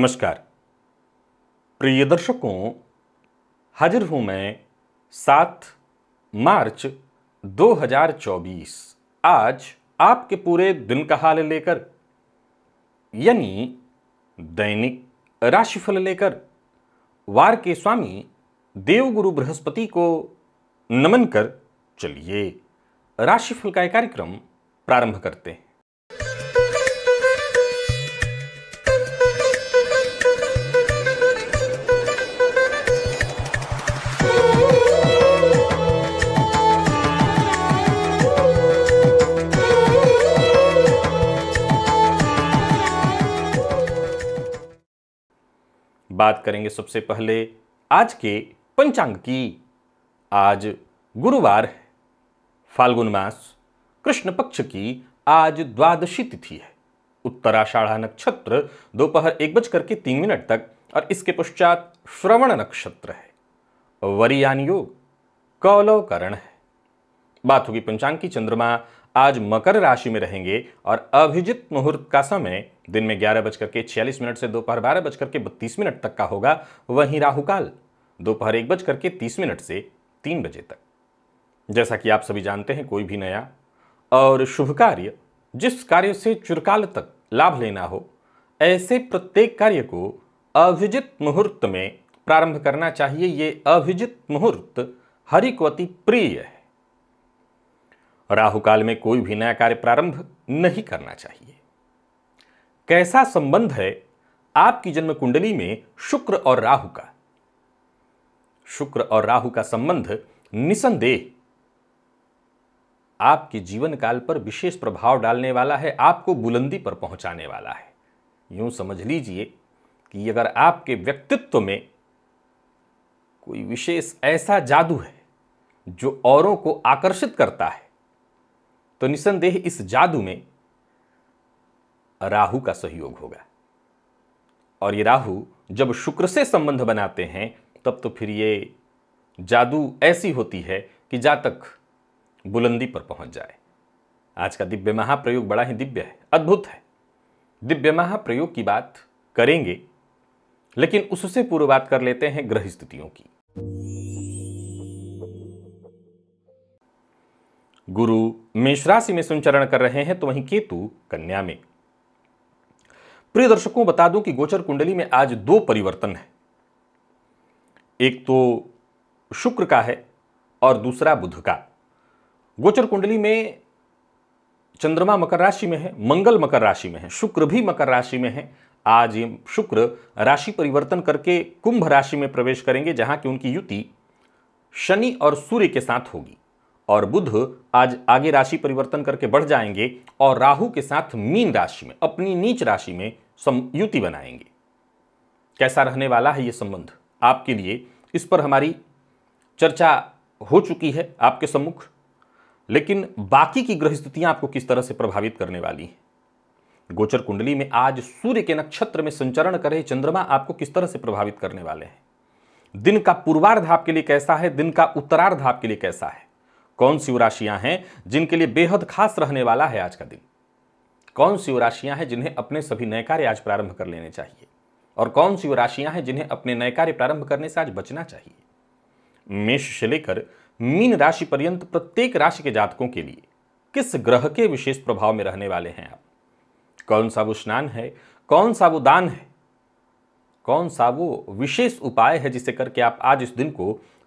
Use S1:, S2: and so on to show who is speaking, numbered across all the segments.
S1: नमस्कार प्रिय दर्शकों हाजिर हूं मैं सात मार्च 2024 आज आपके पूरे दिन का हाल लेकर यानी दैनिक राशिफल लेकर वार के स्वामी देवगुरु बृहस्पति को नमन कर चलिए राशिफल का कार्यक्रम प्रारंभ करते हैं बात करेंगे सबसे पहले आज के पंचांग की आज गुरुवार है फाल्गुन मास कृष्ण पक्ष की आज द्वादशी तिथि है उत्तराषाढ़ा नक्षत्र दोपहर एक बजकर के तीन मिनट तक और इसके पश्चात श्रवण नक्षत्र है वरियान योग कौलवकरण है बात होगी पंचांग की चंद्रमा आज मकर राशि में रहेंगे और अभिजित मुहूर्त का समय दिन में ग्यारह बजकर के छियालीस मिनट से दोपहर बारह बजकर के बत्तीस मिनट तक का होगा वहीं राहुकाल दोपहर एक बजकर के तीस मिनट से तीन बजे तक जैसा कि आप सभी जानते हैं कोई भी नया और शुभ कार्य जिस कार्य से चुरकाल तक लाभ लेना हो ऐसे प्रत्येक कार्य को अभिजित मुहूर्त में प्रारंभ करना चाहिए ये अभिजित मुहूर्त हरिकवती प्रिय है राहु काल में कोई भी नया कार्य प्रारंभ नहीं करना चाहिए कैसा संबंध है आपकी जन्म कुंडली में शुक्र और राहु का शुक्र और राहु का संबंध निसंदेह आपके जीवन काल पर विशेष प्रभाव डालने वाला है आपको बुलंदी पर पहुंचाने वाला है यूं समझ लीजिए कि अगर आपके व्यक्तित्व में कोई विशेष ऐसा जादू है जो औरों को आकर्षित करता है तो निसंदेह इस जादू में राहु का सहयोग होगा और ये राहु जब शुक्र से संबंध बनाते हैं तब तो फिर ये जादू ऐसी होती है कि जातक बुलंदी पर पहुंच जाए आज का दिव्य महाप्रयोग बड़ा ही दिव्य है अद्भुत है दिव्य महाप्रयोग की बात करेंगे लेकिन उससे पूर्व बात कर लेते हैं ग्रह स्थितियों की गुरु मेष राशि में संचरण कर रहे हैं तो वहीं केतु कन्या में प्रिय दर्शकों बता दूं कि गोचर कुंडली में आज दो परिवर्तन है एक तो शुक्र का है और दूसरा बुध का गोचर कुंडली में चंद्रमा मकर राशि में है मंगल मकर राशि में है शुक्र भी मकर राशि में है आज ये शुक्र राशि परिवर्तन करके कुंभ राशि में प्रवेश करेंगे जहां की उनकी युति शनि और सूर्य के साथ होगी और बुध आज आगे राशि परिवर्तन करके बढ़ जाएंगे और राहु के साथ मीन राशि में अपनी नीच राशि में युति बनाएंगे कैसा रहने वाला है ये संबंध आपके लिए इस पर हमारी चर्चा हो चुकी है आपके सम्मुख लेकिन बाकी की ग्रह स्थितियां आपको किस तरह से प्रभावित करने वाली हैं गोचर कुंडली में आज सूर्य के नक्षत्र में संचरण करे चंद्रमा आपको किस तरह से प्रभावित करने वाले हैं दिन का पूर्वार्ध आपके लिए कैसा है दिन का उत्तरार्ध आपके लिए कैसा है कौन सी राशियां हैं जिनके लिए बेहद खास रहने वाला है आज का दिन कौन सी राशियां हैं जिन्हें अपने सभी नए कार्य आज प्रारंभ कर लेने चाहिए और कौन सी राशियां हैं जिन्हें अपने नए कार्य प्रारंभ करने से आज बचना चाहिए मेष से लेकर मीन राशि पर्यंत प्रत्येक राशि के जातकों के लिए किस ग्रह के विशेष प्रभाव में रहने वाले हैं आप कौन सा वो स्नान है कौन सा वो दान है कौन सा वो विशेष उपाय है जिसे करके आप आज इस दिन को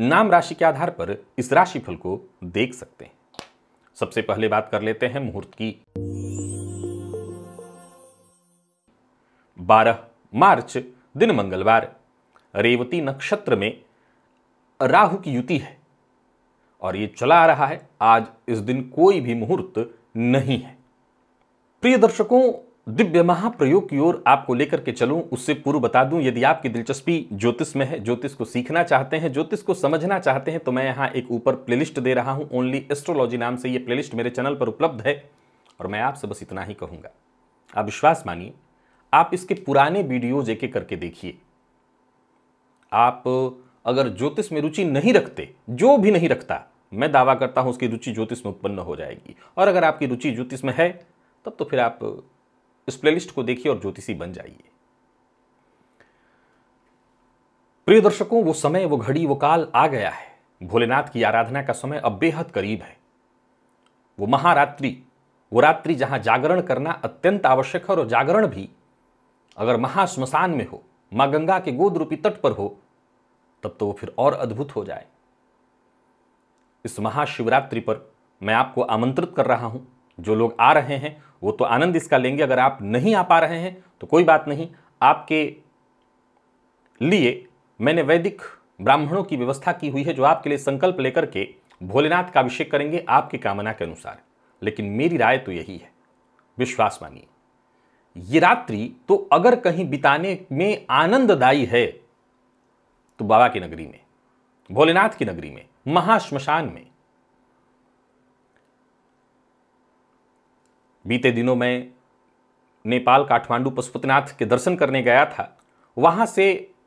S1: नाम राशि के आधार पर इस राशिफल को देख सकते हैं सबसे पहले बात कर लेते हैं मुहूर्त की 12 मार्च दिन मंगलवार रेवती नक्षत्र में राहु की युति है और ये चला आ रहा है आज इस दिन कोई भी मुहूर्त नहीं है प्रिय दर्शकों दिव्य महाप्रयोग की ओर आपको लेकर के चलूं उससे पूर्व बता दूं यदि आपकी दिलचस्पी ज्योतिष में है ज्योतिष को सीखना चाहते हैं ज्योतिष को समझना चाहते हैं तो मैं यहां एक ऊपर प्लेलिस्ट दे रहा हूं ओनली एस्ट्रोलॉजी नाम से ये प्लेलिस्ट मेरे चैनल पर उपलब्ध है और मैं आपसे बस इतना ही कहूंगा आप विश्वास मानिए आप इसके पुराने वीडियोज एक करके देखिए आप अगर ज्योतिष में रुचि नहीं रखते जो भी नहीं रखता मैं दावा करता हूं उसकी रुचि ज्योतिष में उत्पन्न हो जाएगी और अगर आपकी रुचि ज्योतिष में है तब तो फिर आप इस प्लेलिस्ट को देखिए और ज्योतिषी बन जाइए प्रिय दर्शकों वो समय वो घड़ी वो काल आ गया है भोलेनाथ की आराधना का समय अब बेहद करीब है वो महारात्रि वो रात्रि जहां जागरण करना अत्यंत आवश्यक है और जागरण भी अगर महाश्मशान में हो मां गंगा के गोद रूपी तट पर हो तब तो वो फिर और अद्भुत हो जाए इस महाशिवरात्रि पर मैं आपको आमंत्रित कर रहा हूं जो लोग आ रहे हैं वो तो आनंद इसका लेंगे अगर आप नहीं आ पा रहे हैं तो कोई बात नहीं आपके लिए मैंने वैदिक ब्राह्मणों की व्यवस्था की हुई है जो आपके लिए संकल्प लेकर के भोलेनाथ का अभिषेक करेंगे आपकी कामना के अनुसार लेकिन मेरी राय तो यही है विश्वास मानिए ये रात्रि तो अगर कहीं बिताने में आनंददायी है तो बाबा की नगरी में भोलेनाथ की नगरी में महाश्मशान में बीते दिनों में नेपाल काठमांडू पशुपतिनाथ के दर्शन करने गया था वहां से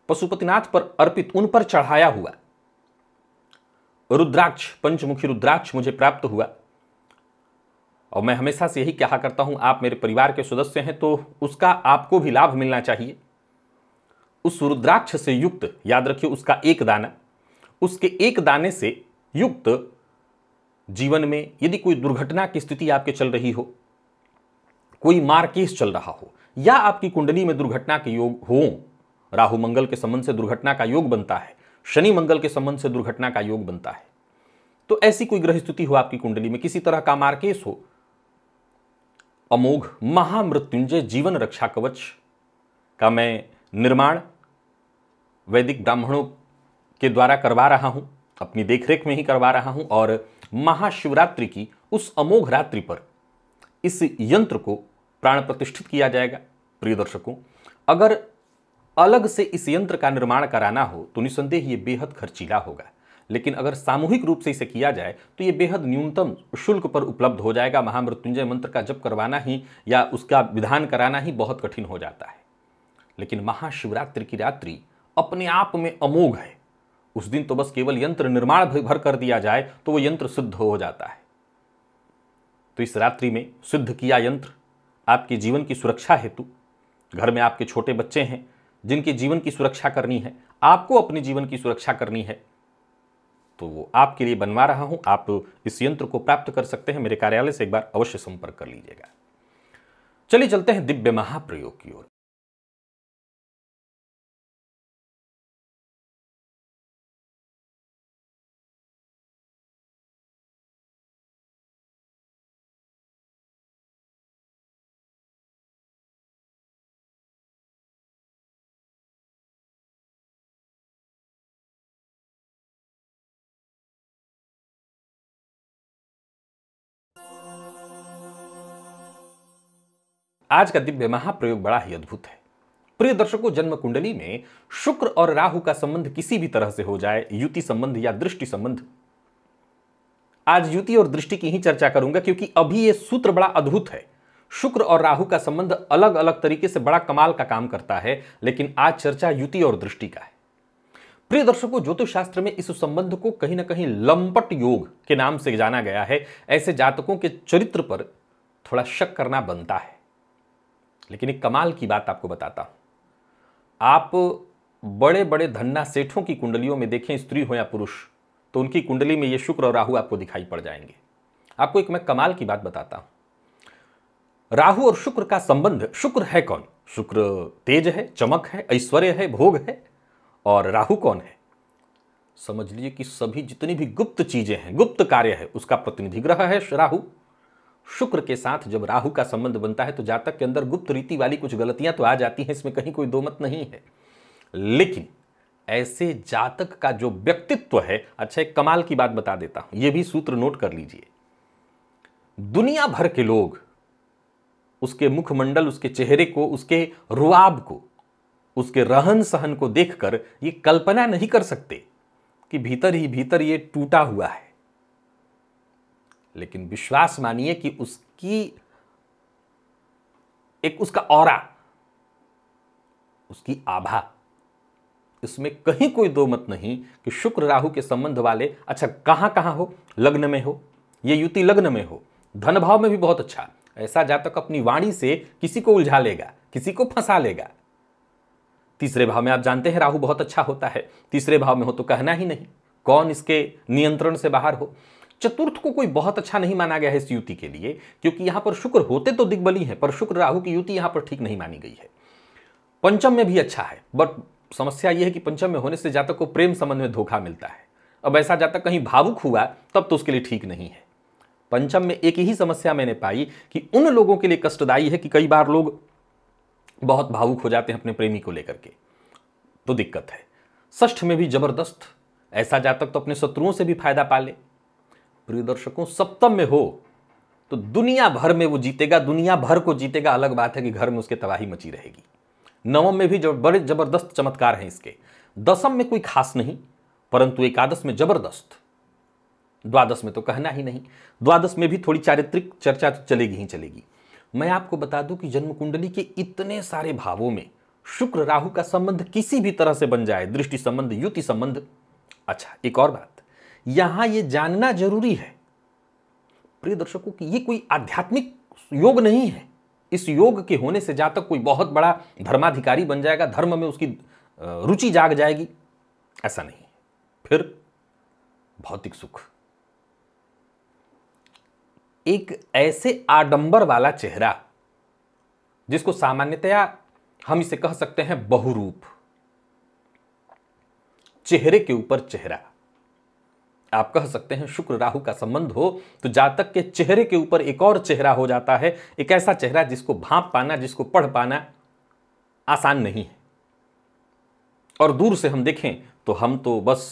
S1: पशुपतिनाथ पर अर्पित उन पर चढ़ाया हुआ रुद्राक्ष पंचमुखी रुद्राक्ष मुझे प्राप्त हुआ और मैं हमेशा से यही कहा करता हूं आप मेरे परिवार के सदस्य हैं तो उसका आपको भी लाभ मिलना चाहिए उस रुद्राक्ष से युक्त याद रखिए उसका एक दाना उसके एक दाने से युक्त जीवन में यदि कोई दुर्घटना की स्थिति आपके चल रही हो कोई मारकेस चल रहा हो या आपकी कुंडली में दुर्घटना के योग हो राहु मंगल के संबंध से दुर्घटना का योग बनता है शनि मंगल के संबंध से दुर्घटना का योग बनता है तो ऐसी कोई ग्रह स्थिति हो आपकी कुंडली में किसी तरह का मार्केस हो अमोघ महामृत्युंजय जीवन रक्षा कवच का मैं निर्माण वैदिक ब्राह्मणों के द्वारा करवा रहा हूं अपनी देखरेख में ही करवा रहा हूं और महाशिवरात्रि की उस अमोघ रात्रि पर इस यंत्र को प्राण प्रतिष्ठित किया जाएगा प्रिय दर्शकों अगर अलग से इस यंत्र का निर्माण कराना हो तो निसंदेह ये बेहद खर्चीला होगा लेकिन अगर सामूहिक रूप से इसे किया जाए तो ये बेहद न्यूनतम शुल्क पर उपलब्ध हो जाएगा महामृत्युंजय मंत्र का जप करवाना ही या उसका विधान कराना ही बहुत कठिन हो जाता है लेकिन महाशिवरात्रि की रात्रि अपने आप में अमोघ है उस दिन तो बस केवल यंत्र निर्माण भर कर दिया जाए तो वो यंत्र सिद्ध हो जाता है तो इस रात्रि में सिद्ध किया यंत्र आपके जीवन की सुरक्षा हेतु घर में आपके छोटे बच्चे हैं जिनके जीवन की सुरक्षा करनी है आपको अपने जीवन की सुरक्षा करनी है तो वो आपके लिए बनवा रहा हूं आप इस यंत्र को प्राप्त कर सकते हैं मेरे कार्यालय से एक बार अवश्य संपर्क कर लीजिएगा चलिए चलते हैं दिव्य महाप्रयोग की ओर आज का दिव्य महाप्रयोग बड़ा ही अद्भुत है प्रिय दर्शकों जन्म कुंडली में शुक्र और राहु का संबंध किसी भी तरह से हो जाए युति संबंध या दृष्टि संबंध आज युति और दृष्टि की ही चर्चा करूंगा क्योंकि अभी यह सूत्र बड़ा अद्भुत है शुक्र और राहु का संबंध अलग अलग तरीके से बड़ा कमाल का काम करता है लेकिन आज चर्चा युति और दृष्टि का है प्रिय दर्शकों ज्योतिष शास्त्र में इस संबंध को कहीं ना कहीं लंपट योग के नाम से जाना गया है ऐसे जातकों के चरित्र पर थोड़ा शक करना बनता है लेकिन एक कमाल की बात आपको बताता हूं आप बड़े बड़े धन्ना सेठों की कुंडलियों में देखें स्त्री हो या पुरुष तो उनकी कुंडली में ये शुक्र और राहु आपको दिखाई पड़ जाएंगे आपको एक मैं कमाल की बात बताता हूं राहु और शुक्र का संबंध शुक्र है कौन शुक्र तेज है चमक है ऐश्वर्य है भोग है और राहु कौन है समझ लीजिए कि सभी जितनी भी गुप्त चीजें हैं गुप्त कार्य है उसका प्रतिनिधि ग्रह है राहु शुक्र के साथ जब राहु का संबंध बनता है तो जातक के अंदर गुप्त रीति वाली कुछ गलतियां तो आ जाती हैं इसमें कहीं कोई दो मत नहीं है लेकिन ऐसे जातक का जो व्यक्तित्व है अच्छा एक कमाल की बात बता देता हूं यह भी सूत्र नोट कर लीजिए दुनिया भर के लोग उसके मुखमंडल उसके चेहरे को उसके रुआब को उसके रहन सहन को देखकर ये कल्पना नहीं कर सकते कि भीतर ही भीतर ये टूटा हुआ है लेकिन विश्वास मानिए कि उसकी एक उसका और उसकी आभा इसमें कहीं कोई दो मत नहीं कि शुक्र राहु के संबंध वाले अच्छा कहां कहां हो लग्न में हो ये युति लग्न में हो धन भाव में भी बहुत अच्छा ऐसा जातक अपनी वाणी से किसी को उलझा लेगा किसी को फंसा लेगा तीसरे भाव में आप जानते हैं राहु बहुत अच्छा होता है तीसरे भाव में हो तो कहना ही नहीं कौन इसके नियंत्रण से बाहर हो चतुर्थ को कोई बहुत अच्छा नहीं माना गया है इस युति के लिए क्योंकि यहां पर शुक्र होते तो दिग्बली है पर शुक्र राहु की युति यहां पर ठीक नहीं मानी गई है पंचम में भी अच्छा है बट समस्या यह है कि पंचम में होने से जातक को प्रेम संबंध में धोखा मिलता है अब ऐसा जातक कहीं भावुक हुआ तब तो उसके लिए ठीक नहीं है पंचम में एक ही समस्या मैंने पाई कि उन लोगों के लिए कष्टदायी है कि कई बार लोग बहुत भावुक हो जाते हैं अपने प्रेमी को लेकर के तो दिक्कत है ष्ठ में भी जबरदस्त ऐसा जातक तो अपने शत्रुओं से भी फायदा पा ले प्रिय दर्शकों सप्तम में हो तो दुनिया भर में वो जीतेगा दुनिया भर को जीतेगा अलग बात है कि घर में उसके तबाही मची रहेगी नवम में भी जब बड़े जबरदस्त चमत्कार हैं इसके दसम में कोई खास नहीं परंतु एकादश में जबरदस्त द्वादश में तो कहना ही नहीं द्वादश में भी थोड़ी चारित्रिक चर्चा तो चलेगी ही चलेगी मैं आपको बता दूं कि जन्म कुंडली के इतने सारे भावों में शुक्र राहु का संबंध किसी भी तरह से बन जाए दृष्टि संबंध युति संबंध अच्छा एक और बात यहां ये जानना जरूरी है प्रिय दर्शकों की ये कोई आध्यात्मिक योग नहीं है इस योग के होने से जातक कोई बहुत बड़ा धर्माधिकारी बन जाएगा धर्म में उसकी रुचि जाग जाएगी ऐसा नहीं फिर भौतिक सुख एक ऐसे आडंबर वाला चेहरा जिसको सामान्यतया हम इसे कह सकते हैं बहुरूप चेहरे के ऊपर चेहरा आप कह सकते हैं शुक्र राहु का संबंध हो तो जातक के चेहरे के ऊपर एक और चेहरा हो जाता है एक ऐसा चेहरा जिसको भाप पाना जिसको पढ़ पाना आसान नहीं है और दूर से हम देखें तो हम तो बस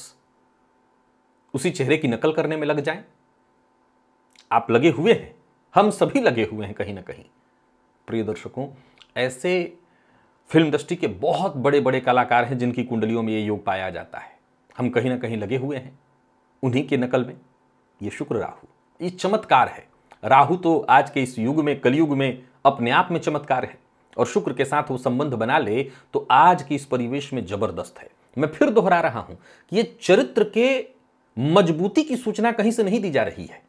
S1: उसी चेहरे की नकल करने में लग जाएं आप लगे हुए हैं हम सभी लगे हुए हैं कहीं ना कहीं प्रिय दर्शकों ऐसे फिल्म इंडस्ट्री के बहुत बड़े बड़े कलाकार हैं जिनकी कुंडलियों में ये योग पाया जाता है हम कहीं ना कहीं लगे हुए हैं उन्हीं के नकल में ये शुक्र राहु ये चमत्कार है राहु तो आज के इस युग में कलयुग में अपने आप में चमत्कार है और शुक्र के साथ वो संबंध बना ले तो आज के इस परिवेश में जबरदस्त है मैं फिर दोहरा रहा हूं कि ये चरित्र के मजबूती की सूचना कहीं से नहीं दी जा रही है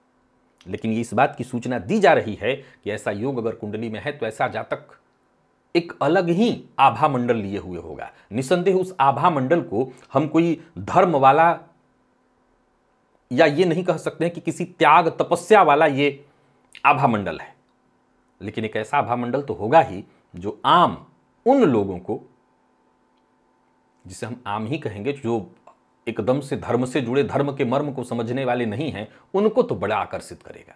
S1: लेकिन ये इस बात की सूचना दी जा रही है कि ऐसा योग अगर कुंडली में है तो ऐसा जातक एक अलग ही आभा मंडल लिए हुए होगा निसंदेह उस आभा मंडल को हम कोई धर्म वाला या ये नहीं कह सकते हैं कि किसी त्याग तपस्या वाला ये आभा मंडल है लेकिन एक ऐसा आभा मंडल तो होगा ही जो आम उन लोगों को जिसे हम आम ही कहेंगे जो एकदम से धर्म से जुड़े धर्म के मर्म को समझने वाले नहीं हैं उनको तो बड़ा आकर्षित करेगा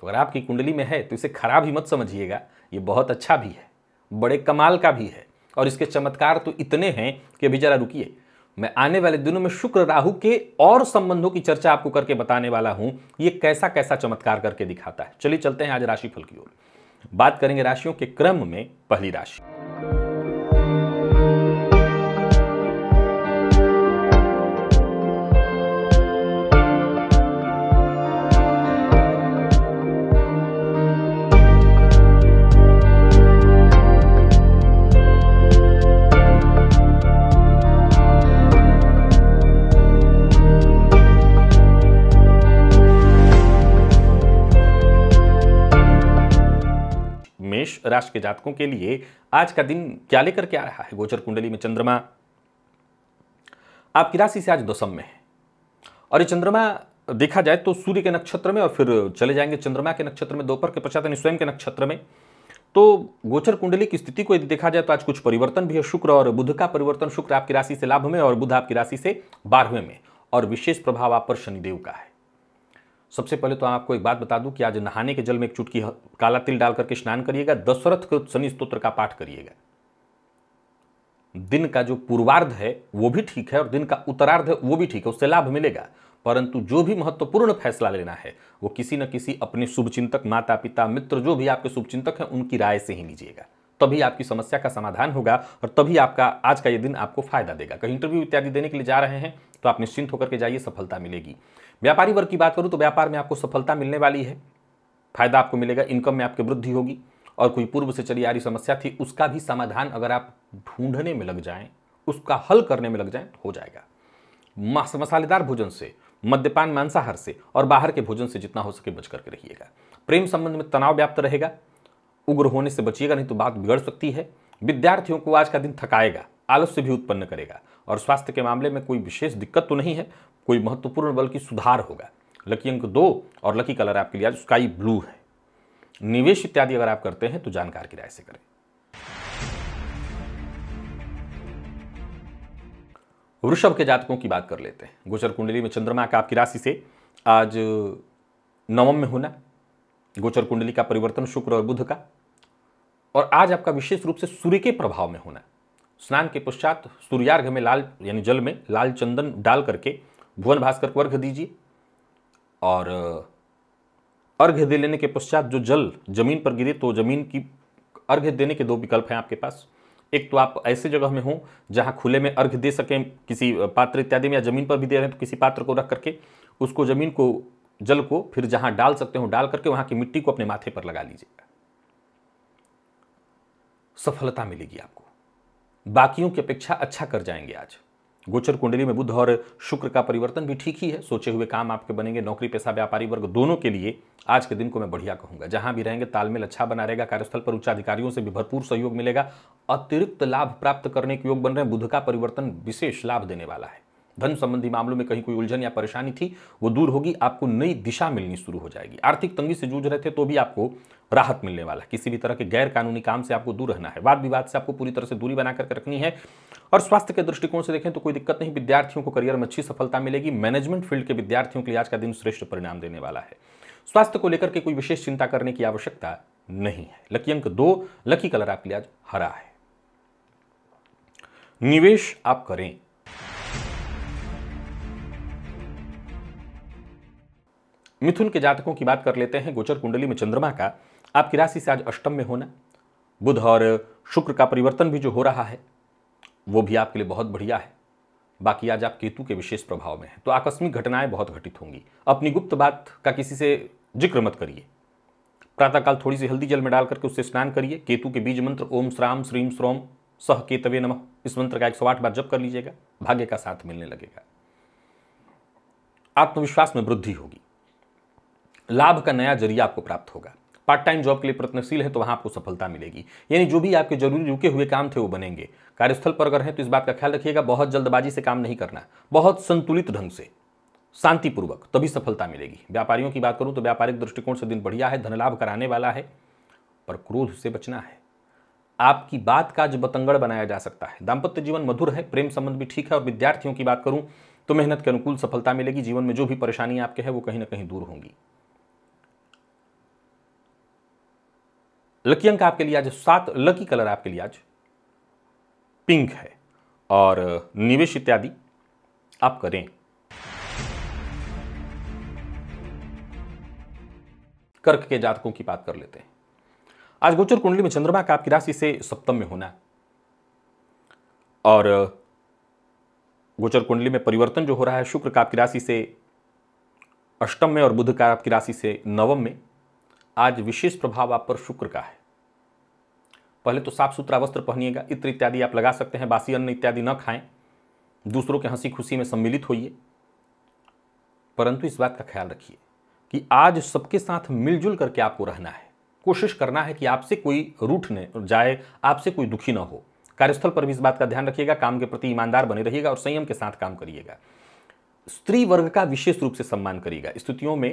S1: तो अगर आपकी कुंडली में है तो इसे खराब ही मत समझिएगा ये बहुत अच्छा भी है बड़े कमाल का भी है और इसके चमत्कार तो इतने हैं कि अभी जरा रुकिए मैं आने वाले दिनों में शुक्र राहु के और संबंधों की चर्चा आपको करके बताने वाला हूं ये कैसा कैसा चमत्कार करके दिखाता है चलिए चलते हैं आज राशिफल की ओर बात करेंगे राशियों के क्रम में पहली राशि मेष राशि के जातकों के लिए आज का दिन क्या लेकर के आ रहा है गोचर कुंडली में चंद्रमा आपकी राशि से आज दशम में है और ये चंद्रमा देखा जाए तो सूर्य के नक्षत्र में और फिर चले जाएंगे चंद्रमा के नक्षत्र में दोपहर के पश्चात यानी स्वयं के नक्षत्र में तो गोचर कुंडली की स्थिति को यदि देखा जाए तो आज कुछ परिवर्तन भी है शुक्र और बुध का परिवर्तन शुक्र आपकी राशि से लाभ में और बुध आपकी राशि से बारहवें में और विशेष प्रभाव आप पर शनिदेव का है सबसे पहले तो आपको एक बात बता दूं कि आज नहाने के जल में एक चुटकी काला तिल डालकर के स्नान करिएगा दशरथ के शनि स्त्रोत्र का पाठ करिएगा दिन का जो पूर्वार्ध है वो भी ठीक है और दिन का उत्तरार्ध है वो भी ठीक है उससे लाभ मिलेगा परंतु जो भी महत्वपूर्ण फैसला लेना है वो किसी न किसी अपने शुभचिंतक माता पिता मित्र जो भी आपके शुभचिंतक हैं उनकी राय से ही लीजिएगा तभी आपकी समस्या का समाधान होगा और तभी आपका आज का ये दिन आपको फायदा देगा कहीं इंटरव्यू इत्यादि देने के लिए जा रहे हैं तो आप निश्चिंत होकर के जाइए सफलता मिलेगी व्यापारी वर्ग की बात करूँ तो व्यापार में आपको सफलता मिलने वाली है फायदा आपको मिलेगा इनकम में आपकी वृद्धि होगी और कोई पूर्व से चली आ रही समस्या थी उसका भी समाधान अगर आप ढूंढने में लग जाएं उसका हल करने में लग जाएं हो जाएगा मसालेदार भोजन से मद्यपान मांसाहार से और बाहर के भोजन से जितना हो सके बच करके रहिएगा प्रेम संबंध में तनाव व्याप्त रहेगा उग्र होने से बचिएगा नहीं तो बात बिगड़ सकती है विद्यार्थियों को आज का दिन थकाएगा आलस्य भी उत्पन्न करेगा और स्वास्थ्य के मामले में कोई विशेष दिक्कत तो नहीं है कोई महत्वपूर्ण बल्कि सुधार होगा लकी अंक दो और लकी कलर आपके लिए आज स्काई ब्लू है निवेश इत्यादि अगर आप करते हैं तो जानकार की राय से करें वृषभ के जातकों की बात कर लेते हैं गोचर कुंडली में चंद्रमा का आपकी राशि से आज नवम में होना गोचर कुंडली का परिवर्तन शुक्र और बुध का और आज आपका विशेष रूप से सूर्य के प्रभाव में होना स्नान के पश्चात सूर्यार्घ में लाल यानी जल में लाल चंदन डाल करके भुवन भास्कर को अर्घ्य दीजिए और अर्घ्य दे लेने के पश्चात जो जल जमीन पर गिरे तो जमीन की अर्घ्य देने के दो विकल्प हैं आपके पास एक तो आप ऐसे जगह में हों जहां खुले में अर्घ्य दे सकें किसी पात्र इत्यादि में या जमीन पर भी दे रहे हैं तो किसी पात्र को रख करके उसको जमीन को जल को फिर जहां डाल सकते हो डाल करके वहां की मिट्टी को अपने माथे पर लगा लीजिएगा सफलता मिलेगी आपको बाकियों की अपेक्षा अच्छा कर जाएंगे आज गोचर कुंडली में बुध और शुक्र का परिवर्तन भी ठीक ही है सोचे हुए काम आपके बनेंगे नौकरी पेशा व्यापारी वर्ग दोनों के लिए आज के दिन को मैं बढ़िया कहूंगा जहां भी रहेंगे तालमेल अच्छा बना रहेगा कार्यस्थल पर उच्च अधिकारियों से भी भरपूर सहयोग मिलेगा अतिरिक्त लाभ प्राप्त करने के योग बन रहे हैं बुध का परिवर्तन विशेष लाभ देने वाला है धन संबंधी मामलों में कहीं कोई उलझन या परेशानी थी वो दूर होगी आपको नई दिशा मिलनी शुरू हो जाएगी आर्थिक तंगी से जूझ रहे थे तो भी आपको राहत मिलने वाला है किसी भी तरह के गैर कानूनी काम से आपको दूर रहना है वाद विवाद से आपको पूरी तरह से दूरी बना करके रखनी है और स्वास्थ्य के दृष्टिकोण से देखें तो कोई दिक्कत नहीं विद्यार्थियों को करियर में अच्छी सफलता मिलेगी मैनेजमेंट फील्ड के विद्यार्थियों के लिए आज का दिन श्रेष्ठ परिणाम देने वाला है स्वास्थ्य को लेकर के कोई विशेष चिंता करने की आवश्यकता नहीं है लकी अंक दो लकी कलर आपके लिए आज हरा है निवेश आप करें मिथुन के जातकों की बात कर लेते हैं गोचर कुंडली में चंद्रमा का आपकी राशि से आज अष्टम में होना बुध और शुक्र का परिवर्तन भी जो हो रहा है वो भी आपके लिए बहुत बढ़िया है बाकी आज आप केतु के विशेष प्रभाव में हैं तो आकस्मिक घटनाएं बहुत घटित होंगी अपनी गुप्त बात का किसी से जिक्र मत करिए प्रातःकाल थोड़ी सी हल्दी जल में डाल करके उससे स्नान करिए केतु के बीज मंत्र ओम श्राम श्रीम श्रोम सह केतवे नमः इस मंत्र का एक सौ आठ बार जप कर लीजिएगा भाग्य का साथ मिलने लगेगा आत्मविश्वास में वृद्धि होगी लाभ का नया जरिया आपको प्राप्त होगा पार्ट टाइम जॉब के लिए प्रयत्नशील है तो वहां आपको सफलता मिलेगी यानी जो भी आपके जरूरी रुके हुए काम थे वो बनेंगे कार्यस्थल पर अगर हैं तो इस बात का ख्याल रखिएगा बहुत जल्दबाजी से काम नहीं करना बहुत संतुलित ढंग से शांतिपूर्वक तभी सफलता मिलेगी व्यापारियों की बात करूं तो व्यापारिक दृष्टिकोण से दिन बढ़िया है धनलाभ कराने वाला है पर क्रोध से बचना है आपकी बात का जो बतंगड़ बनाया जा सकता है दाम्पत्य जीवन मधुर है प्रेम संबंध भी ठीक है और विद्यार्थियों की बात करूं तो मेहनत के अनुकूल सफलता मिलेगी जीवन में जो भी परेशानी आपके हैं वो कहीं ना कहीं दूर होंगी लकी अंक आपके लिए आज सात लकी कलर आपके लिए आज पिंक है और निवेश इत्यादि आप करें कर्क के जातकों की बात कर लेते हैं आज गोचर कुंडली में चंद्रमा का आपकी राशि से सप्तम में होना और गोचर कुंडली में परिवर्तन जो हो रहा है शुक्र का आपकी राशि से अष्टम में और बुध का आपकी राशि से नवम में आज विशेष प्रभाव आप पर शुक्र का है पहले तो साफ सुथरा वस्त्र पहनिएगा इत्र इत्यादि आप लगा सकते हैं बासी अन्न इत्यादि न खाएं दूसरों के हंसी खुशी में सम्मिलित होइए परंतु इस बात का ख्याल रखिए कि आज सबके साथ मिलजुल करके आपको रहना है कोशिश करना है कि आपसे कोई रूठ न जाए आपसे कोई दुखी ना हो कार्यस्थल पर भी इस बात का ध्यान रखिएगा काम के प्रति ईमानदार बने रहिएगा और संयम के साथ काम करिएगा स्त्री वर्ग का विशेष रूप से सम्मान करिएगा स्थितियों में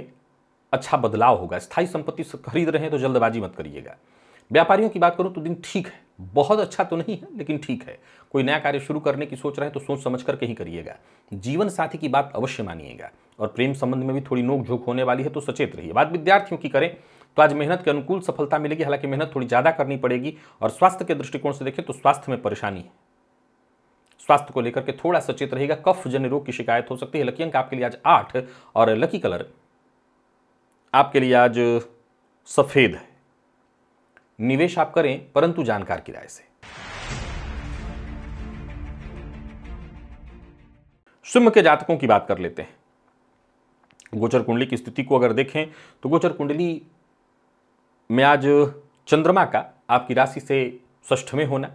S1: अच्छा बदलाव होगा स्थायी संपत्ति खरीद रहे हैं तो जल्दबाजी मत करिएगा व्यापारियों की बात करूँ तो दिन ठीक है बहुत अच्छा तो नहीं है लेकिन ठीक है कोई नया कार्य शुरू करने की सोच रहे हैं तो सोच समझ कर कहीं करिएगा जीवन साथी की बात अवश्य मानिएगा और प्रेम संबंध में भी थोड़ी नोक झोंक होने वाली है तो सचेत रहिए बात विद्यार्थियों की करें तो आज मेहनत के अनुकूल सफलता मिलेगी हालांकि मेहनत थोड़ी ज़्यादा करनी पड़ेगी और स्वास्थ्य के दृष्टिकोण से देखें तो स्वास्थ्य में परेशानी है स्वास्थ्य को लेकर के थोड़ा सचेत रहेगा कफ जन्य रोग की शिकायत हो सकती है लकी अंक आपके लिए आज आठ और लकी कलर आपके लिए आज सफ़ेद है निवेश आप करें परंतु जानकार की राय से सिंह के जातकों की बात कर लेते हैं गोचर कुंडली की स्थिति को अगर देखें तो गोचर कुंडली में आज चंद्रमा का आपकी राशि से ष्ठ में होना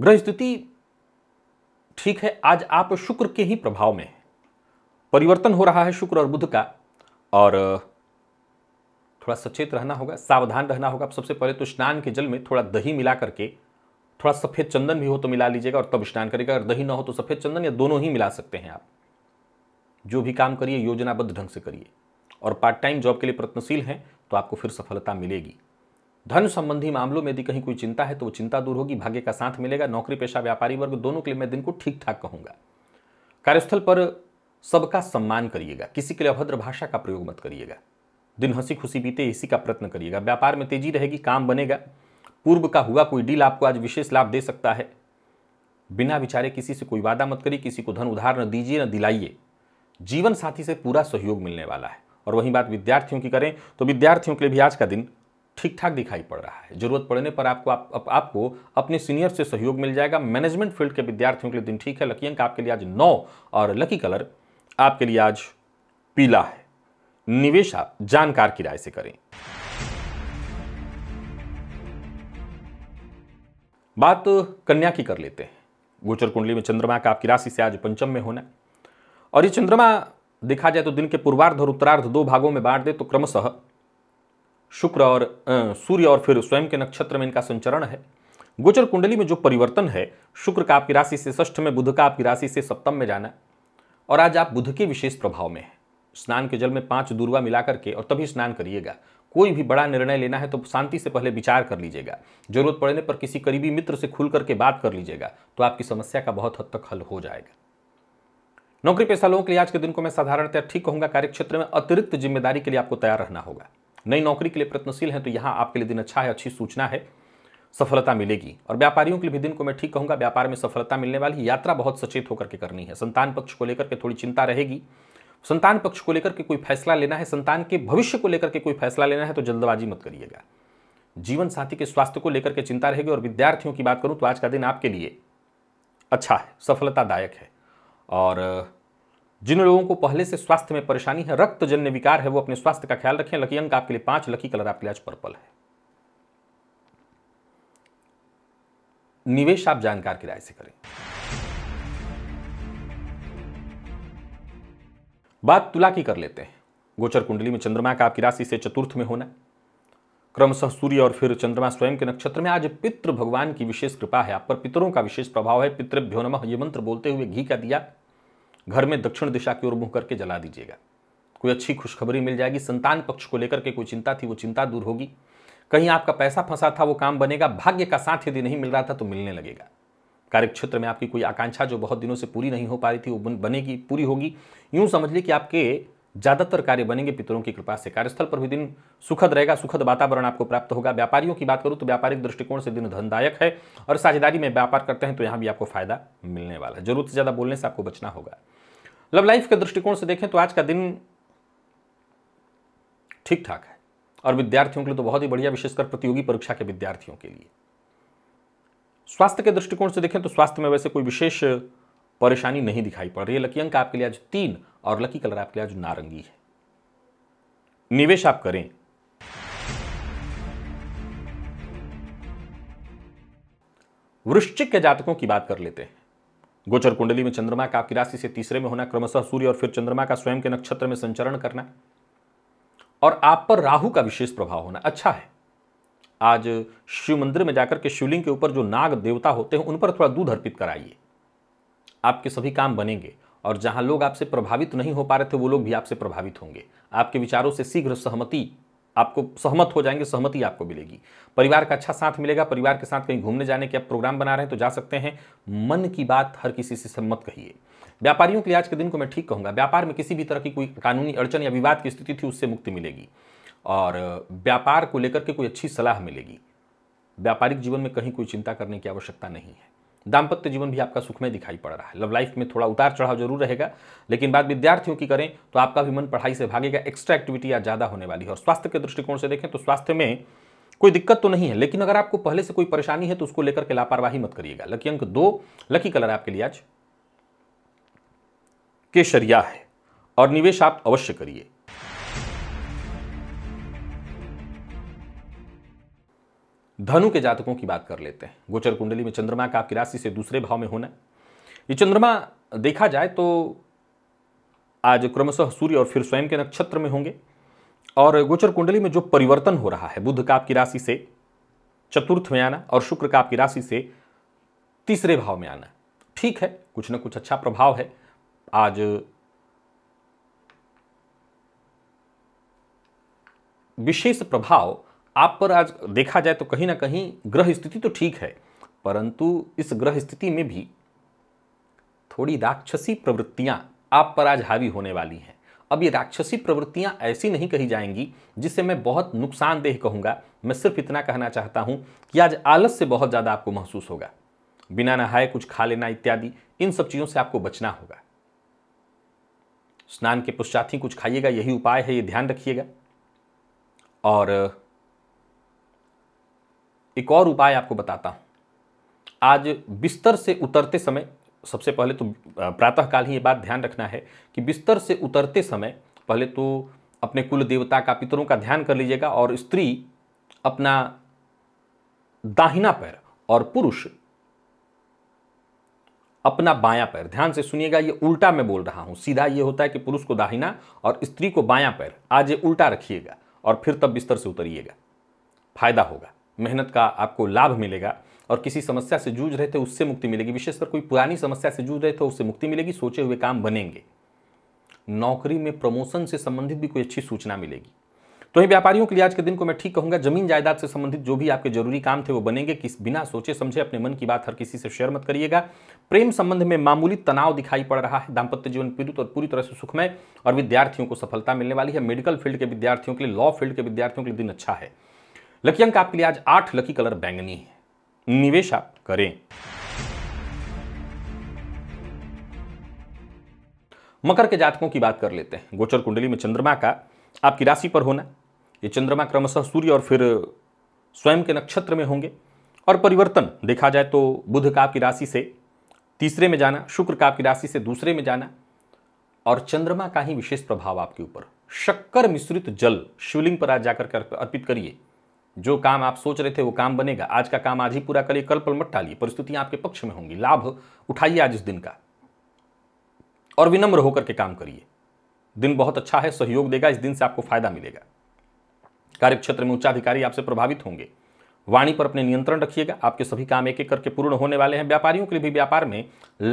S1: ग्रह स्थिति ठीक है आज आप शुक्र के ही प्रभाव में है परिवर्तन हो रहा है शुक्र और बुध का और थोड़ा सचेत रहना होगा सावधान रहना होगा आप सबसे पहले तो स्नान के जल में थोड़ा दही मिला करके थोड़ा सफ़ेद चंदन भी हो तो मिला लीजिएगा और तब स्नान करेगा अगर दही ना हो तो सफ़ेद चंदन या दोनों ही मिला सकते हैं आप जो भी काम करिए योजनाबद्ध ढंग से करिए और पार्ट टाइम जॉब के लिए प्रयत्नशील हैं तो आपको फिर सफलता मिलेगी धन संबंधी मामलों में यदि कहीं कोई चिंता है तो वो चिंता दूर होगी भाग्य का साथ मिलेगा नौकरी पेशा व्यापारी वर्ग दोनों के लिए मैं दिन को ठीक ठाक कहूँगा कार्यस्थल पर सबका सम्मान करिएगा किसी के लिए अभद्र भाषा का प्रयोग मत करिएगा दिन हंसी खुशी बीते इसी का प्रयत्न करिएगा व्यापार में तेजी रहेगी काम बनेगा पूर्व का हुआ कोई डील आपको आज विशेष लाभ दे सकता है बिना विचारे किसी से कोई वादा मत करिए किसी को धन उधार न दीजिए न दिलाइए जीवन साथी से पूरा सहयोग मिलने वाला है और वही बात विद्यार्थियों की करें तो विद्यार्थियों के लिए भी आज का दिन ठीक ठाक दिखाई पड़ रहा है जरूरत पड़ने पर आपको आप, आप, आपको अपने सीनियर से सहयोग मिल जाएगा मैनेजमेंट फील्ड के विद्यार्थियों के लिए दिन ठीक है लकी अंक आपके लिए आज नौ और लकी कलर आपके लिए आज पीला है निवेश आप जानकार की राय से करें बात कन्या की कर लेते हैं गोचर कुंडली में चंद्रमा का आपकी राशि से आज पंचम में होना और ये चंद्रमा देखा जाए तो दिन के पूर्वार्ध और उत्तरार्ध दो भागों में बांट दे तो क्रमशः शुक्र और सूर्य और फिर स्वयं के नक्षत्र में इनका संचरण है गोचर कुंडली में जो परिवर्तन है शुक्र का आपकी राशि से ष्ठ में बुध का आपकी राशि से सप्तम में जाना और आज आप बुध के विशेष प्रभाव में हैं स्नान के जल में पांच दूरवा मिला करके और तभी स्नान करिएगा कोई भी बड़ा निर्णय लेना है तो शांति से पहले विचार कर लीजिएगा जरूरत पड़ने पर किसी करीबी मित्र से खुल करके बात कर लीजिएगा तो आपकी समस्या का बहुत हद तक हल हो जाएगा नौकरी पेशा लोगों के लिए आज के दिन को मैं साधारणतः ठीक कहूंगा कार्यक्षेत्र में अतिरिक्त जिम्मेदारी के लिए आपको तैयार रहना होगा नई नौकरी के लिए प्रयत्नशील है तो यहां आपके लिए दिन अच्छा है अच्छी सूचना है सफलता मिलेगी और व्यापारियों के लिए भी दिन को मैं ठीक कहूंगा व्यापार में सफलता मिलने वाली यात्रा बहुत सचेत होकर के करनी है संतान पक्ष को लेकर के थोड़ी चिंता रहेगी संतान पक्ष को लेकर के कोई फैसला लेना है संतान के भविष्य को लेकर के कोई फैसला लेना है तो जल्दबाजी मत करिएगा जीवन साथी के स्वास्थ्य को लेकर के चिंता रहेगी और विद्यार्थियों की बात करूँ तो आज का दिन आपके लिए अच्छा है सफलतादायक है और जिन लोगों को पहले से स्वास्थ्य में परेशानी है रक्तजन्य विकार है वो अपने स्वास्थ्य का ख्याल रखें लकी अंक आपके लिए पाँच लकी कलर आपके लिए आज पर्पल है निवेश आप जानकार की राय से करें बात तुला की कर लेते हैं गोचर कुंडली में चंद्रमा का आपकी राशि से चतुर्थ में होना क्रमशः सूर्य और फिर चंद्रमा स्वयं के नक्षत्र में आज पितृ भगवान की विशेष कृपा है आप पर पितरों का विशेष प्रभाव है पितृभ्यो नमः ये मंत्र बोलते हुए घी का दिया घर में दक्षिण दिशा की ओर मुंह करके जला दीजिएगा कोई अच्छी खुशखबरी मिल जाएगी संतान पक्ष को लेकर के कोई चिंता थी वो चिंता दूर होगी कहीं आपका पैसा फंसा था वो काम बनेगा भाग्य का साथ यदि नहीं मिल रहा था तो मिलने लगेगा कार्यक्षेत्र में आपकी कोई आकांक्षा जो बहुत दिनों से पूरी नहीं हो पा रही थी वो बनेगी पूरी होगी यूं समझ लीजिए कि आपके ज़्यादातर कार्य बनेंगे पितरों की कृपा से कार्यस्थल पर भी दिन सुखद रहेगा सुखद वातावरण आपको प्राप्त होगा व्यापारियों की बात करूँ तो व्यापारिक दृष्टिकोण से दिन धनदायक है और साझेदारी में व्यापार करते हैं तो यहाँ भी आपको फायदा मिलने वाला है जरूरत से ज़्यादा बोलने से आपको बचना होगा लव लाइफ के दृष्टिकोण से देखें तो आज का दिन ठीक ठाक है और विद्यार्थियों के लिए तो बहुत ही बढ़िया विशेषकर प्रतियोगी परीक्षा के विद्यार्थियों के लिए स्वास्थ्य के दृष्टिकोण से देखें तो स्वास्थ्य में वैसे कोई विशेष परेशानी नहीं दिखाई पड़ रही है लकी अंक आपके लिए आज तीन और लकी कलर आपके लिए आज नारंगी है निवेश आप करें वृश्चिक के जातकों की बात कर लेते हैं गोचर कुंडली में चंद्रमा का आपकी राशि से तीसरे में होना क्रमशः सूर्य और फिर चंद्रमा का स्वयं के नक्षत्र में संचरण करना और आप पर राहु का विशेष प्रभाव होना अच्छा है आज शिव मंदिर में जाकर के शिवलिंग के ऊपर जो नाग देवता होते हैं उन पर थोड़ा दूध अर्पित कराइए आपके सभी काम बनेंगे और जहां लोग आपसे प्रभावित नहीं हो पा रहे थे वो लोग भी आपसे प्रभावित होंगे आपके विचारों से शीघ्र सहमति आपको सहमत हो जाएंगे सहमति आपको मिलेगी परिवार का अच्छा साथ मिलेगा परिवार के साथ कहीं घूमने जाने के आप प्रोग्राम बना रहे हैं तो जा सकते हैं मन की बात हर किसी से सहमत कहिए व्यापारियों के लिए आज के दिन को मैं ठीक कहूंगा व्यापार में किसी भी तरह की कोई कानूनी अड़चन या विवाद की स्थिति थी उससे मुक्ति मिलेगी और व्यापार को लेकर के कोई अच्छी सलाह मिलेगी व्यापारिक जीवन में कहीं कोई चिंता करने की आवश्यकता नहीं है दाम्पत्य जीवन भी आपका सुखमय दिखाई पड़ रहा है लव लाइफ में थोड़ा उतार चढ़ाव जरूर रहेगा लेकिन बात विद्यार्थियों की करें तो आपका भी मन पढ़ाई से भागेगा एक्स्ट्रा एक्टिविटी आज ज़्यादा होने वाली है और स्वास्थ्य के दृष्टिकोण से देखें तो स्वास्थ्य में कोई दिक्कत तो नहीं है लेकिन अगर आपको पहले से कोई परेशानी है तो उसको लेकर के लापरवाही मत करिएगा लकी अंक दो लकी कलर आपके लिए आज के शरिया है और निवेश आप अवश्य करिए धनु के जातकों की बात कर लेते हैं गोचर कुंडली में चंद्रमा का आपकी राशि से दूसरे भाव में होना ये चंद्रमा देखा जाए तो आज क्रमशः सूर्य और फिर स्वयं के नक्षत्र में होंगे और गोचर कुंडली में जो परिवर्तन हो रहा है बुद्ध का आपकी राशि से चतुर्थ में आना और शुक्र का आपकी राशि से तीसरे भाव में आना ठीक है कुछ ना कुछ अच्छा प्रभाव है आज विशेष प्रभाव आप पर आज देखा जाए तो कहीं ना कहीं ग्रह स्थिति तो ठीक है परंतु इस ग्रह स्थिति में भी थोड़ी राक्षसी प्रवृत्तियां आप पर आज हावी होने वाली हैं अब ये राक्षसी प्रवृत्तियां ऐसी नहीं कही जाएंगी जिससे मैं बहुत नुकसानदेह कहूंगा मैं सिर्फ इतना कहना चाहता हूं कि आज आलस से बहुत ज़्यादा आपको महसूस होगा बिना नहाए कुछ खा लेना इत्यादि इन सब चीज़ों से आपको बचना होगा स्नान के पश्चात ही कुछ खाइएगा यही उपाय है ये ध्यान रखिएगा और एक और उपाय आपको बताता हूँ आज बिस्तर से उतरते समय सबसे पहले तो प्रातःकाल ही ये बात ध्यान रखना है कि बिस्तर से उतरते समय पहले तो अपने कुल देवता का पितरों का ध्यान कर लीजिएगा और स्त्री अपना दाहिना पैर और पुरुष अपना बायां पैर ध्यान से सुनिएगा ये उल्टा मैं बोल रहा हूँ सीधा ये होता है कि पुरुष को दाहिना और स्त्री को बायां पैर आज ये उल्टा रखिएगा और फिर तब बिस्तर से उतरिएगा फायदा होगा मेहनत का आपको लाभ मिलेगा और किसी समस्या से जूझ रहे थे उससे मुक्ति मिलेगी विशेषकर कोई पुरानी समस्या से जूझ रहे थे उससे मुक्ति मिलेगी सोचे हुए काम बनेंगे नौकरी में प्रमोशन से संबंधित भी कोई अच्छी सूचना मिलेगी तो ये व्यापारियों के लिए आज के दिन को मैं ठीक कहूंगा जमीन जायदाद से संबंधित जो भी आपके जरूरी काम थे वो बनेंगे किस बिना सोचे समझे अपने मन की बात हर किसी से शेयर मत करिएगा प्रेम संबंध में मामूली तनाव दिखाई पड़ रहा है दाम्पत्य जीवन पीड़ित और पूरी तरह से सुखमय और विद्यार्थियों को सफलता मिलने वाली है मेडिकल फील्ड के विद्यार्थियों के लिए लॉ फील्ड के विद्यार्थियों के लिए दिन अच्छा है लकी अंक आपके लिए आज आठ लकी कलर बैंगनी है निवेश आप करें मकर के जातकों की बात कर लेते हैं गोचर कुंडली में चंद्रमा का आपकी राशि पर होना ये चंद्रमा क्रमशः सूर्य और फिर स्वयं के नक्षत्र में होंगे और परिवर्तन देखा जाए तो बुध का आपकी राशि से तीसरे में जाना शुक्र का आपकी राशि से दूसरे में जाना और चंद्रमा का ही विशेष प्रभाव आपके ऊपर शक्कर मिश्रित जल शिवलिंग पर आज जाकर कर अर्पित करिए जो काम आप सोच रहे थे वो काम बनेगा आज का काम आज ही पूरा करिए कल पल मत टालिए परिस्थितियां आपके पक्ष में होंगी लाभ उठाइए आज इस दिन का और विनम्र होकर के काम करिए दिन बहुत अच्छा है सहयोग देगा इस दिन से आपको फायदा मिलेगा कार्य क्षेत्र में उच्चाधिकारी आपसे प्रभावित होंगे वाणी पर अपने नियंत्रण रखिएगा आपके सभी काम एक एक करके पूर्ण होने वाले हैं व्यापारियों के लिए भी व्यापार में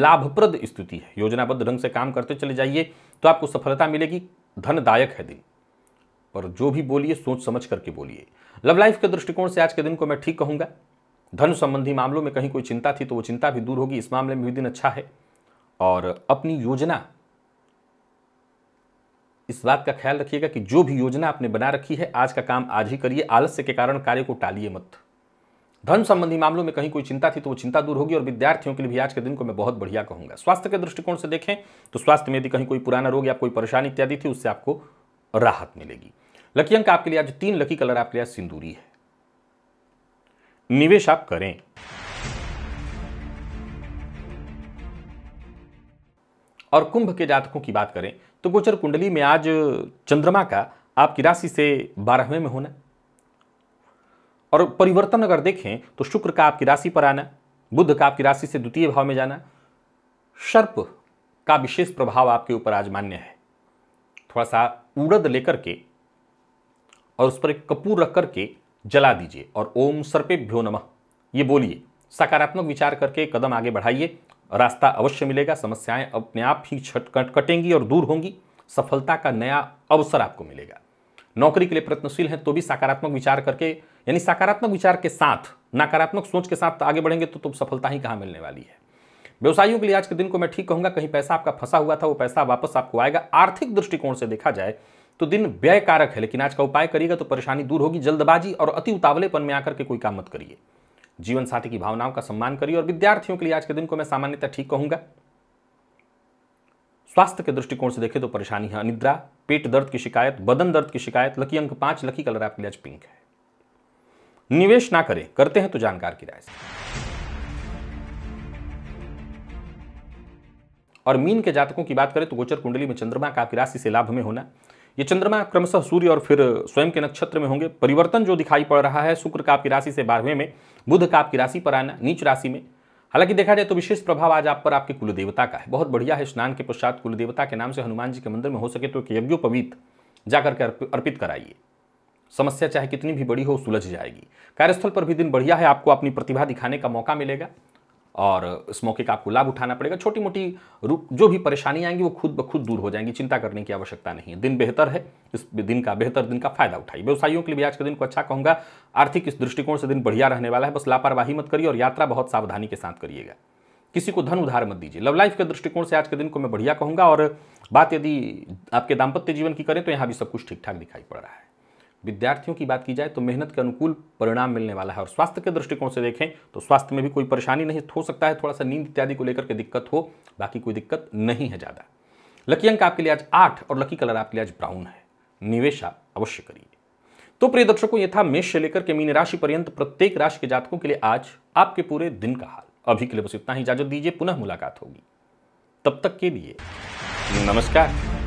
S1: लाभप्रद स्थिति है योजनाबद्ध ढंग से काम करते चले जाइए तो आपको सफलता मिलेगी धनदायक है दिन पर जो भी बोलिए सोच समझ करके बोलिए लव लाइफ के दृष्टिकोण से आज के दिन को मैं ठीक कहूंगा धन संबंधी मामलों में कहीं कोई चिंता थी तो वो चिंता भी दूर होगी इस मामले में भी दिन अच्छा है और अपनी योजना इस बात का ख्याल रखिएगा कि जो भी योजना आपने बना रखी है आज का काम आज ही करिए आलस्य के कारण कार्य को टालिए मत धन संबंधी मामलों में कहीं कोई चिंता थी तो वो चिंता दूर होगी और विद्यार्थियों के लिए भी आज के दिन को मैं बहुत बढ़िया कहूंगा स्वास्थ्य के दृष्टिकोण से देखें तो स्वास्थ्य में यदि कहीं कोई पुराना रोग या कोई परेशानी इत्यादि थी उससे आपको राहत मिलेगी लकी अंक आपके लिए आज तीन लकी कलर आपके लिए सिंदूरी है निवेश आप करें और कुंभ के जातकों की बात करें तो गोचर कुंडली में आज चंद्रमा का आपकी राशि से बारहवें में होना और परिवर्तन अगर देखें तो शुक्र का आपकी राशि पर आना बुद्ध का आपकी राशि से द्वितीय भाव में जाना सर्प का विशेष प्रभाव आपके ऊपर आज मान्य है थोड़ा सा उड़द लेकर के और उस पर एक कपूर रख करके जला दीजिए और ओम सर्पेभ्यो नमः ये बोलिए सकारात्मक विचार करके कदम आगे बढ़ाइए रास्ता अवश्य मिलेगा समस्याएं अपने आप ही छट कटेंगी और दूर होंगी सफलता का नया अवसर आपको मिलेगा नौकरी के लिए प्रयत्नशील हैं तो भी सकारात्मक विचार करके यानी सकारात्मक विचार के साथ नकारात्मक सोच के साथ आगे बढ़ेंगे तो तुम सफलता ही कहाँ मिलने वाली है व्यवसायियों के लिए आज के दिन को मैं ठीक कहूंगा कहीं पैसा आपका फंसा हुआ था वो पैसा वापस आपको आएगा आर्थिक दृष्टिकोण से देखा जाए तो दिन व्यय कारक है लेकिन आज का उपाय करिएगा तो परेशानी दूर होगी जल्दबाजी और अति उतावलेपन में आकर के कोई काम मत करिए जीवन साथी की भावनाओं का सम्मान करिए और विद्यार्थियों के लिए आज के दिन को मैं सामान्यतः ठीक कहूंगा स्वास्थ्य के दृष्टिकोण से देखें तो परेशानी है अनिद्रा पेट दर्द की शिकायत बदन दर्द की शिकायत लकी अंक पांच लकी कलर आपके लिए आज पिंक है निवेश ना करें करते हैं तो जानकार की राय से और मीन के जातकों की बात करें तो गोचर कुंडली में चंद्रमा का आपकी राशि से लाभ में होना ये चंद्रमा क्रमशः सूर्य और फिर स्वयं के नक्षत्र में होंगे परिवर्तन जो दिखाई पड़ रहा है शुक्र का आपकी राशि से बारहवें में बुध का आपकी राशि पर आना नीच राशि में हालांकि देखा जाए तो विशेष प्रभाव आज आप पर आपके कुलदेवता का है बहुत बढ़िया है स्नान के पश्चात कुलदेवता के नाम से हनुमान जी के मंदिर में हो सके तो एक यज्ञोपवीत जाकर के अर्पित कराइए समस्या चाहे कितनी भी बड़ी हो सुलझ जाएगी कार्यस्थल पर भी दिन बढ़िया है आपको अपनी प्रतिभा दिखाने का मौका मिलेगा और इस मौके का आपको लाभ उठाना पड़ेगा छोटी मोटी रूप जो भी परेशानी आएंगी वो खुद ब खुद दूर हो जाएंगी चिंता करने की आवश्यकता नहीं है दिन बेहतर है इस दिन का बेहतर दिन का फायदा उठाइए व्यवसायियों के लिए भी आज के दिन को अच्छा कहूंगा आर्थिक इस दृष्टिकोण से दिन बढ़िया रहने वाला है बस लापरवाही मत करिए और यात्रा बहुत सावधानी के साथ करिएगा किसी को धन उधार मत दीजिए लव लाइफ के दृष्टिकोण से आज के दिन को मैं बढ़िया कहूँगा और बात यदि आपके दाम्पत्य जीवन की करें तो यहाँ भी सब कुछ ठीक ठाक दिखाई पड़ रहा है विद्यार्थियों की बात की जाए तो मेहनत के अनुकूल परिणाम मिलने वाला है और स्वास्थ्य के दृष्टिकोण से देखें तो स्वास्थ्य में भी कोई परेशानी नहीं हो सकता है थोड़ा सा नींद इत्यादि को लेकर के दिक्कत हो बाकी कोई दिक्कत नहीं है ज़्यादा लकी अंक आपके लिए आज आठ और लकी कलर आपके लिए आज ब्राउन है निवेश आप अवश्य करिए तो प्रिय दर्शकों यथा था मेष से लेकर के मीन राशि पर्यंत प्रत्येक राशि के जातकों के लिए आज आपके पूरे दिन का हाल अभी के लिए बस इतना ही इजाजत दीजिए पुनः मुलाकात होगी तब तक के लिए नमस्कार